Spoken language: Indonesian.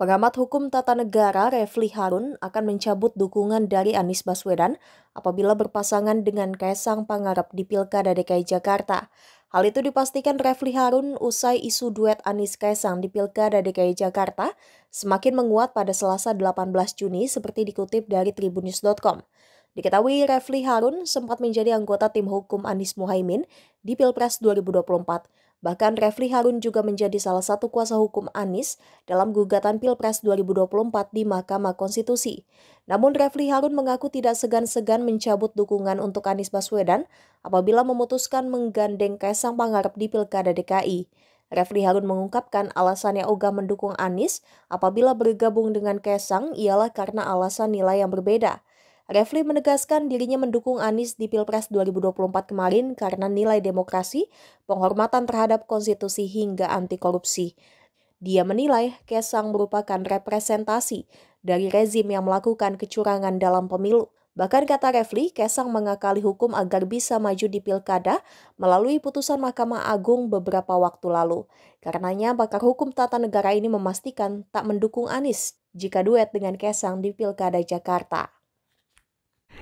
Pengamat Hukum Tata Negara Refli Harun akan mencabut dukungan dari Anies Baswedan apabila berpasangan dengan Kaisang Pangarep di Pilkada DKI Jakarta. Hal itu dipastikan Refli Harun usai isu duet Anies Kaisang di Pilkada DKI Jakarta semakin menguat pada Selasa 18 Juni seperti dikutip dari tribunnews.com. Diketahui Refli Harun sempat menjadi anggota tim hukum Anies Muhaimin di Pilpres 2024. Bahkan Refli Harun juga menjadi salah satu kuasa hukum Anis dalam gugatan Pilpres 2024 di Mahkamah Konstitusi. Namun Refli Harun mengaku tidak segan-segan mencabut dukungan untuk Anis Baswedan apabila memutuskan menggandeng Kaisang Pangarep di Pilkada DKI. Refli Harun mengungkapkan alasannya Oga mendukung Anis apabila bergabung dengan Kaisang ialah karena alasan nilai yang berbeda. Refli menegaskan dirinya mendukung Anies di Pilpres 2024 kemarin karena nilai demokrasi, penghormatan terhadap konstitusi hingga anti korupsi. Dia menilai Kesang merupakan representasi dari rezim yang melakukan kecurangan dalam pemilu. Bahkan kata Refli, Kesang mengakali hukum agar bisa maju di pilkada melalui putusan Mahkamah Agung beberapa waktu lalu. Karenanya, bakar hukum tata negara ini memastikan tak mendukung Anies jika duet dengan Kesang di pilkada Jakarta.